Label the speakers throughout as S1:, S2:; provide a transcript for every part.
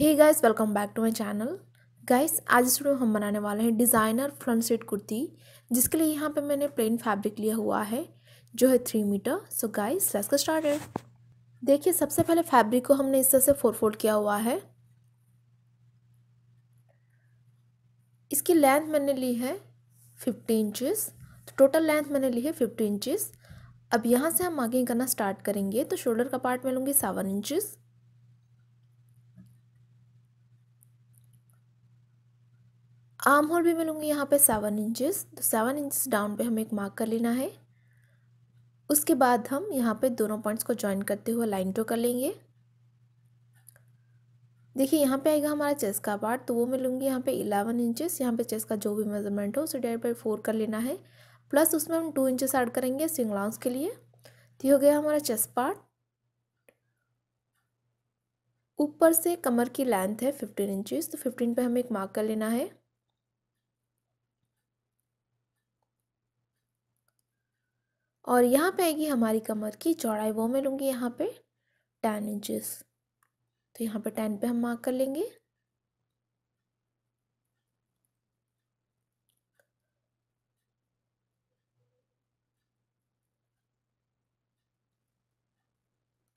S1: hey guys welcome back to my channel guys आज इस video हम बनाने वाले हैं डिज़ाइनर फ्रंट सेट कुर्ती जिसके लिए यहाँ पे मैंने प्लेन फैब्रिक लिया हुआ है जो है three metre so guys let's start started देखिए सबसे पहले फैब्रिक को हमने इस तरह से फोर फोल्ड किया हुआ है इसकी लेंथ मैंने ली है फिफ्टी इंचिस तो टोटल लेंथ मैंने ली है फिफ्टी इंचिस अब यहाँ से हम मार्किंग करना स्टार्ट करेंगे तो शोल्डर का पार्ट मैं लूँगी सेवन इंचिस आर्म होल भी मैं लूँगी यहाँ पे सेवन इंचेस तो सेवन इंचेस डाउन पे हमें एक मार्क कर लेना है उसके बाद हम यहाँ पे दोनों पॉइंट्स को ज्वाइन करते हुए लाइन टो कर लेंगे देखिए यहाँ पे आएगा हमारा चेस्ट का पार्ट तो वो मैं लूँगी यहाँ पे इलेवन इंचेस यहाँ पे चेस्ट का जो भी मेजरमेंट हो उसे डेढ़ बाई फोर कर लेना है प्लस उसमें हम टू इंचेस ऐड करेंगे सिंगलाउंस के लिए तो हो गया हमारा चेस्ट पार्ट ऊपर से कमर की लेंथ है फिफ्टीन इंचेस तो फिफ्टीन पे हमें एक मार्क कर लेना है और यहाँ पे आएगी हमारी कमर की चौड़ाई वो मैं लूँगी यहाँ पे टेन इंचेस तो यहाँ पे टेन पे हम मार्क कर लेंगे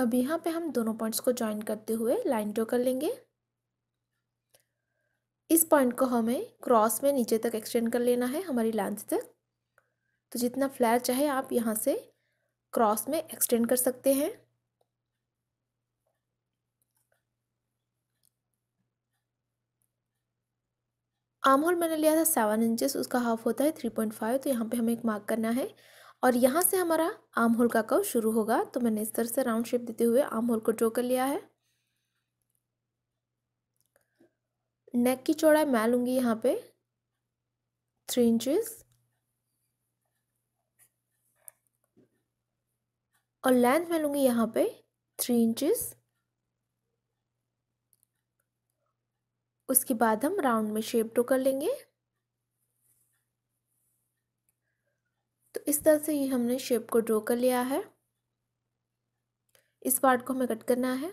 S1: अब यहाँ पे हम दोनों पॉइंट्स को ज्वाइन करते हुए लाइन ड्रॉ कर लेंगे इस पॉइंट को हमें क्रॉस में नीचे तक एक्सटेंड कर लेना है हमारी लेंथ तक तो जितना फ्लैर चाहे आप यहाँ से क्रॉस में एक्सटेंड कर सकते हैं आमहोल होल मैंने लिया था सेवन इंचेस उसका हाफ होता है थ्री पॉइंट फाइव तो यहाँ पे हमें एक मार्क करना है और यहाँ से हमारा आम होल का कव शुरू होगा तो मैंने इस तरह से राउंड शेप देते हुए आम होल को ड्रॉ कर लिया है नेक की चौड़ाई मैं लूँगी यहाँ पे थ्री इंचेस और लेंथ मैं लूँगी यहाँ पे थ्री इंचेस उसके बाद हम राउंड में शेप ड्रो कर लेंगे तो इस तरह से ये हमने शेप को ड्रॉ कर लिया है इस पार्ट को हमें कट करना है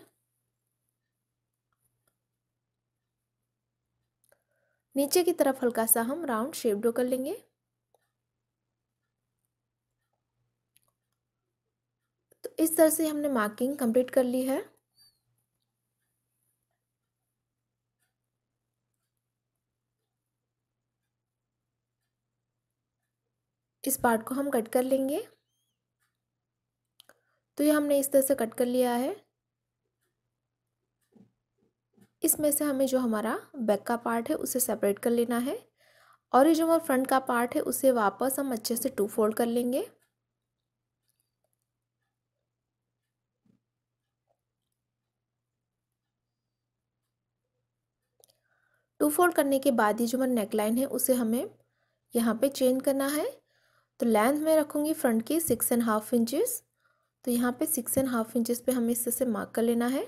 S1: नीचे की तरफ हल्का सा हम राउंड शेप ड्रॉ कर लेंगे इस तरह से हमने मार्किंग कंप्लीट कर ली है इस पार्ट को हम कट कर लेंगे तो ये हमने इस तरह से कट कर लिया है इसमें से हमें जो हमारा बैक का पार्ट है उसे सेपरेट कर लेना है और ये जो हमारा फ्रंट का पार्ट है उसे वापस हम अच्छे से टू फोल्ड कर लेंगे टू फोल्ड करने के बाद ही जो हमारा नेक लाइन है उसे हमें यहाँ पे चेंज करना है तो लेंथ मैं रखूँगी फ्रंट की सिक्स एंड हाफ इंचेस तो यहाँ पे सिक्स एंड हाफ इंचेस पे हमें इससे मार्क कर लेना है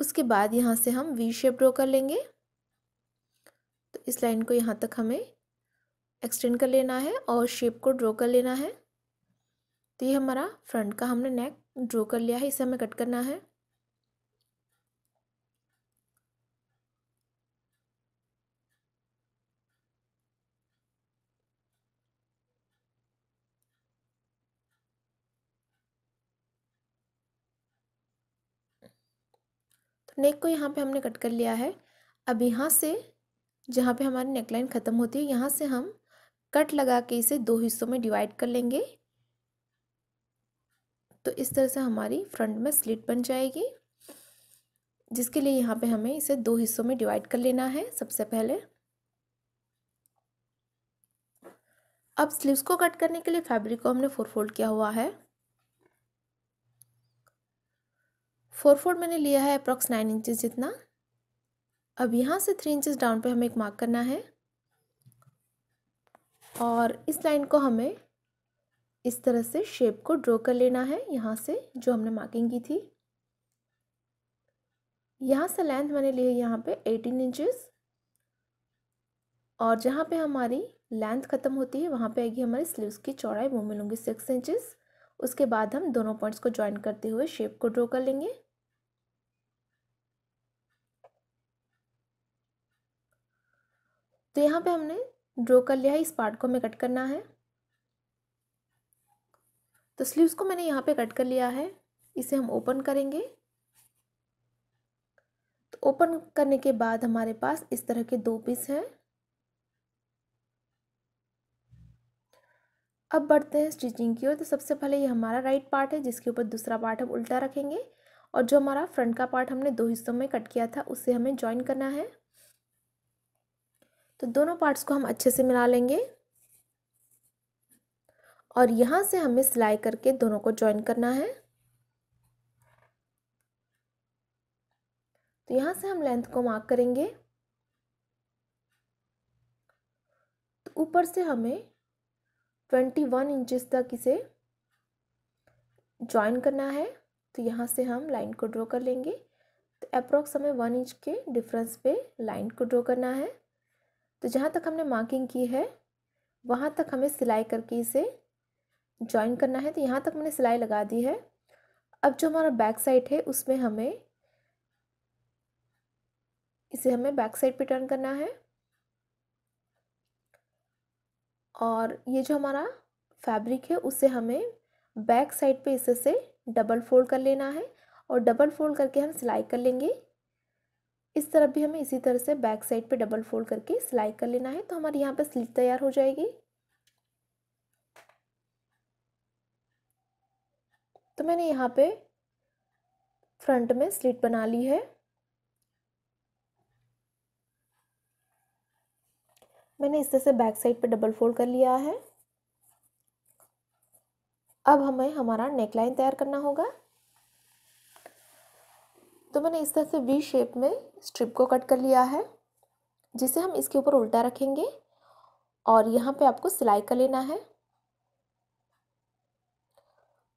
S1: उसके बाद यहाँ से हम वी शेप ड्रॉ कर लेंगे तो इस लाइन को यहाँ तक हमें एक्सटेंड कर लेना है और शेप को ड्रॉ कर लेना है तो ये हमारा फ्रंट का हमने नेक ड्रॉ कर लिया है इसे हमें कट करना है नेक को यहाँ पे हमने कट कर लिया है अब यहाँ से जहाँ पे हमारी नेकलाइन ख़त्म होती है यहाँ से हम कट लगा के इसे दो हिस्सों में डिवाइड कर लेंगे तो इस तरह से हमारी फ्रंट में स्लिट बन जाएगी जिसके लिए यहाँ पे हमें इसे दो हिस्सों में डिवाइड कर लेना है सबसे पहले अब स्लीव्स को कट करने के लिए फैब्रिक को हमने फोर फोल्ड किया हुआ है फोर फोर मैंने लिया है अप्रॉक्स नाइन इंचज़ जितना अब यहाँ से थ्री इंचज़ डाउन पे हमें एक मार्क करना है और इस लाइन को हमें इस तरह से शेप को ड्रॉ कर लेना है यहाँ से जो हमने मार्किंग की थी यहाँ से लेंथ मैंने ली है यहाँ पे एटीन इंचेस और जहाँ पे हमारी लेंथ ख़त्म होती है वहाँ पे आएगी हमारी स्लीव्स की चौड़ाई वो मिलूंगी सिक्स इंचेस उसके बाद हम दोनों पॉइंट्स को ज्वाइन करते हुए शेप को ड्रॉ कर लेंगे तो यहाँ पे हमने ड्रॉ कर लिया है इस पार्ट को हमें कट करना है तो स्लीव्स को मैंने यहाँ पे कट कर लिया है इसे हम ओपन करेंगे तो ओपन करने के बाद हमारे पास इस तरह के दो पीस हैं अब बढ़ते हैं स्टिचिंग की ओर तो सबसे पहले ये हमारा राइट पार्ट है जिसके ऊपर दूसरा पार्ट हम उल्टा रखेंगे और जो हमारा फ्रंट का पार्ट हमने दो हिस्सों में कट किया था उसे हमें ज्वाइन करना है तो दोनों पार्ट्स को हम अच्छे से मिला लेंगे और यहाँ से हमें सिलाई करके दोनों को ज्वाइन करना है तो यहाँ से हम लेंथ को मार्क करेंगे तो ऊपर से हमें ट्वेंटी वन इंचज़ तक इसे ज्वाइन करना है तो यहाँ से हम लाइन को ड्रॉ कर लेंगे तो अप्रोक्स हमें वन इंच के डिफरेंस पे लाइन को ड्रॉ करना है तो जहाँ तक हमने मार्किंग की है वहाँ तक हमें सिलाई करके इसे ज्वाइन करना है तो यहाँ तक मैंने सिलाई लगा दी है अब जो हमारा बैक साइड है उसमें हमें इसे हमें बैक साइड पे टर्न करना है और ये जो हमारा फैब्रिक है उसे हमें बैक साइड पे इसे से डबल फोल्ड कर लेना है और डबल फोल्ड करके हम सिलाई कर लेंगे इस तरफ भी हमें इसी तरह से बैक साइड पे डबल फोल्ड करके सिलाई कर लेना है तो हमारे यहाँ पे स्लीव तैयार हो जाएगी तो मैंने यहाँ पे फ्रंट में स्लिट बना ली है मैंने इस तरह से बैक साइड पे डबल फोल्ड कर लिया है अब हमें हमारा नेकलाइन तैयार करना होगा तो मैंने इस तरह से वी शेप में स्ट्रिप को कट कर लिया है जिसे हम इसके ऊपर उल्टा रखेंगे और यहाँ पे आपको सिलाई कर लेना है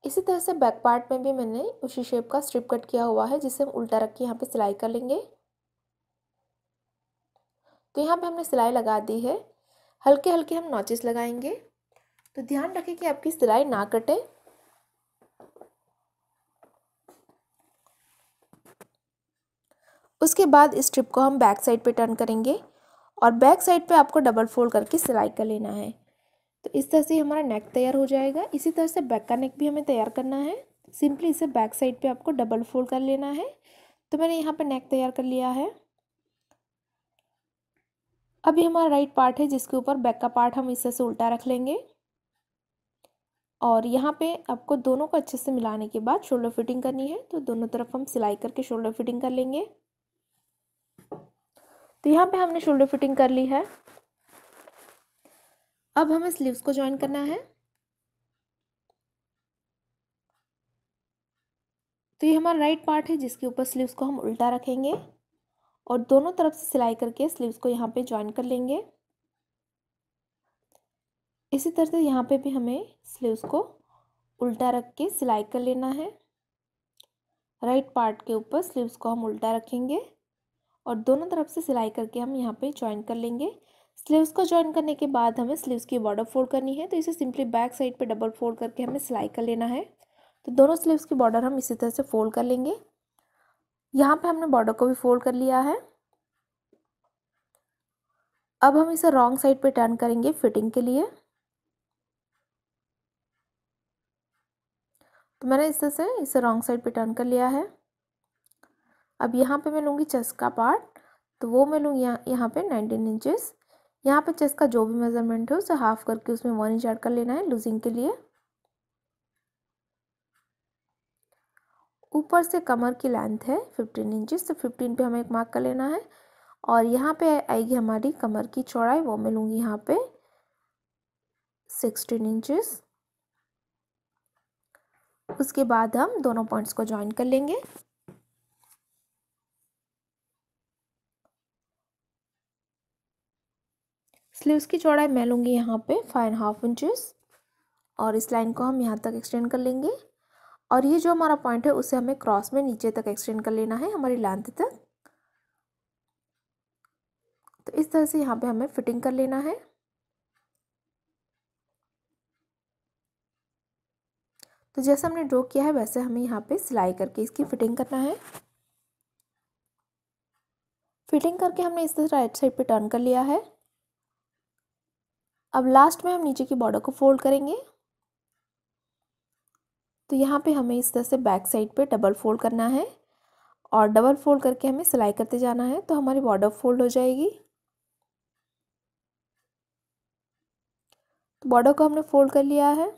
S1: इसी तरह से बैक पार्ट में भी मैंने उसी शेप का स्ट्रिप कट किया हुआ है जिसे हम उल्टा रख के यहाँ पे सिलाई कर लेंगे तो यहाँ पे हमने सिलाई लगा दी है हल्के हल्के हम नॉचेस लगाएंगे तो ध्यान रखें कि आपकी सिलाई ना कटे उसके बाद इस स्ट्रिप को हम बैक साइड पे टर्न करेंगे और बैक साइड पे आपको डबल फोल्ड करके सिलाई कर लेना है तो इस तरह से हमारा नेक तैयार हो जाएगा इसी तरह से बैक का नेक भी हमें तैयार करना है सिंपली इसे बैक साइड पे आपको डबल फोल्ड कर लेना है तो मैंने यहाँ पे नेक तैयार कर लिया है अभी हमारा राइट पार्ट है जिसके ऊपर बैक का पार्ट हम इस तरह से उल्टा रख लेंगे और यहाँ पे आपको दोनों को अच्छे से मिलाने के बाद शोल्डर फिटिंग करनी है तो दोनों तरफ हम सिलाई करके शोल्डर फिटिंग कर लेंगे तो यहाँ पे हमने शोल्डर फिटिंग कर ली है अब हमें स्लीव्स को ज्वाइन करना है तो ये हमारा राइट पार्ट है जिसके ऊपर स्लीव्स को हम उल्टा रखेंगे और दोनों तरफ से सिलाई करके स्लीव्स को यहाँ पे ज्वाइन कर लेंगे इसी तरह से यहाँ पे भी हमें स्लीव्स को उल्टा रख के सिलाई कर लेना है राइट पार्ट के ऊपर स्लीव्स को हम उल्टा रखेंगे और दोनों तरफ से सिलाई करके हम यहाँ पे ज्वाइन कर लेंगे स्लीव्स को ज्वाइन करने के बाद हमें स्लीव्स की बॉर्डर फोल्ड करनी है तो इसे सिंपली बैक साइड पे डबल फोल्ड करके हमें सिलाई कर लेना है तो दोनों स्लीव्स की बॉर्डर हम इसी तरह से फोल्ड कर लेंगे यहाँ पे हमने बॉर्डर को भी फोल्ड कर लिया है अब हम इसे रॉन्ग साइड पर टर्न करेंगे फिटिंग के लिए तो मैंने इस तरह से इसे रॉन्ग साइड पर टर्न कर लिया है अब यहाँ पे मैं लूँगी चेस्ट का पार्ट तो वो मैं लूँगी यहाँ यहाँ पर नाइनटीन इंचेस यहाँ पे चेस्ट का जो भी मेज़रमेंट है उसे हाफ करके उसमें वन इंच ऐड कर लेना है लूजिंग के लिए ऊपर से कमर की लेंथ है फिफ्टीन इंचेस तो फिफ्टीन पे हमें एक मार्क कर लेना है और यहाँ पे आएगी हमारी कमर की चौड़ाई वो मैं लूँगी यहाँ पे सिक्सटीन इंचेस उसके बाद हम दोनों पॉइंट्स को ज्वाइन कर लेंगे स्लीव्स की चौड़ाई मैं लूँगी यहाँ पे फाइव एंड हाफ इंचेस और इस लाइन को हम यहाँ तक एक्सटेंड कर लेंगे और ये जो हमारा पॉइंट है उसे हमें क्रॉस में नीचे तक एक्सटेंड कर लेना है हमारी लेंथ तक तो इस तरह से यहाँ पे हमें फिटिंग कर लेना है तो जैसे हमने ड्रॉ किया है वैसे हमें यहाँ पे सिलाई करके इसकी फिटिंग करना है फिटिंग करके हमने इस तरह राइट साइड पे टर्न कर लिया है अब लास्ट में हम नीचे की बॉर्डर को फोल्ड करेंगे तो यहाँ पे हमें इस तरह से बैक साइड पे डबल फोल्ड करना है और डबल फोल्ड करके हमें सिलाई करते जाना है तो हमारी बॉर्डर फोल्ड हो जाएगी तो बॉर्डर को हमने फोल्ड कर लिया है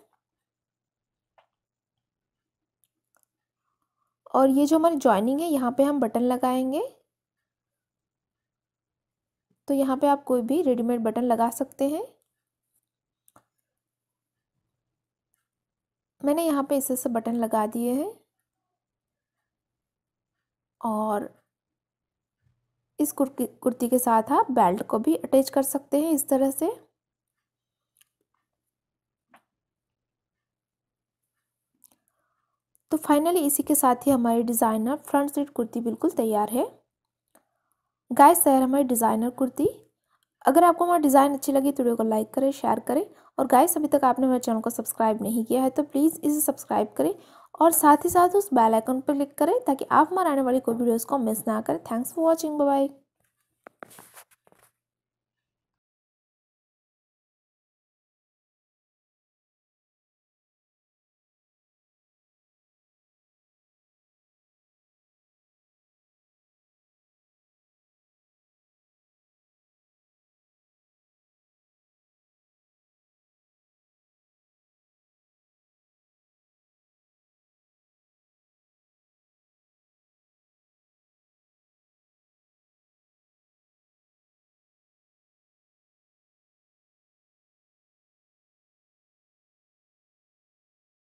S1: और ये जो हमारी जॉइनिंग है यहाँ पे हम बटन लगाएंगे तो यहाँ पे आप कोई भी रेडीमेड बटन लगा सकते हैं मैंने यहाँ पे इस से बटन लगा दिए हैं और इस कुर्ती कुर्ती के साथ आप बेल्ट को भी अटैच कर सकते हैं इस तरह से तो फाइनली इसी के साथ ही हमारी डिज़ाइनर फ्रंट सीट कुर्ती बिल्कुल तैयार है गाय सर हमारी डिज़ाइनर कुर्ती अगर आपको हमारा डिज़ाइन अच्छी लगी तो वीडियो को लाइक करें शेयर करें और गाइस अभी तक आपने हमारे चैनल को सब्सक्राइब नहीं किया है तो प्लीज़ इसे सब्सक्राइब करें और साथ ही साथ उस बेल आइकन पर क्लिक करें ताकि आप हमारे आने वाली कोई वीडियोस को मिस ना करें थैंक्स फॉर वॉचिंग बाय